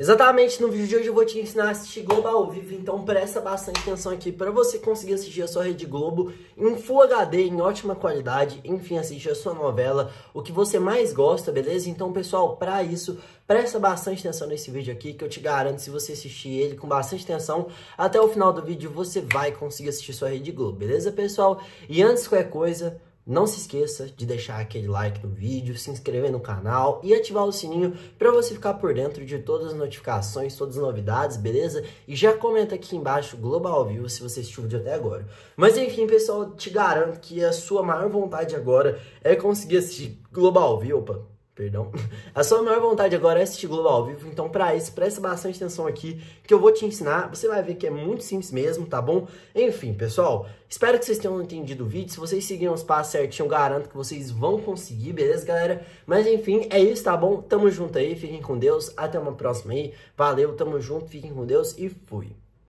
Exatamente, no vídeo de hoje eu vou te ensinar a assistir Globo ao vivo, então presta bastante atenção aqui para você conseguir assistir a sua Rede Globo em Full HD, em ótima qualidade, enfim, assistir a sua novela, o que você mais gosta, beleza? Então, pessoal, para isso, presta bastante atenção nesse vídeo aqui, que eu te garanto, se você assistir ele com bastante atenção, até o final do vídeo você vai conseguir assistir sua Rede Globo, beleza, pessoal? E antes de qualquer coisa, não se esqueça de deixar aquele like no vídeo, se inscrever no canal e ativar o sininho para você ficar por dentro de todas as notificações, todas as novidades, beleza? E já comenta aqui embaixo Global View se você assistiu o vídeo até agora. Mas enfim, pessoal, te garanto que a sua maior vontade agora é conseguir assistir Global View, opa Perdão. A sua maior vontade agora é assistir Globo ao vivo, então para isso preste bastante atenção aqui que eu vou te ensinar. Você vai ver que é muito simples mesmo, tá bom? Enfim, pessoal, espero que vocês tenham entendido o vídeo. Se vocês seguirem os passos certinho, garanto que vocês vão conseguir, beleza, galera? Mas enfim, é isso, tá bom? Tamo junto aí, fiquem com Deus. Até uma próxima aí. Valeu, tamo junto, fiquem com Deus e fui.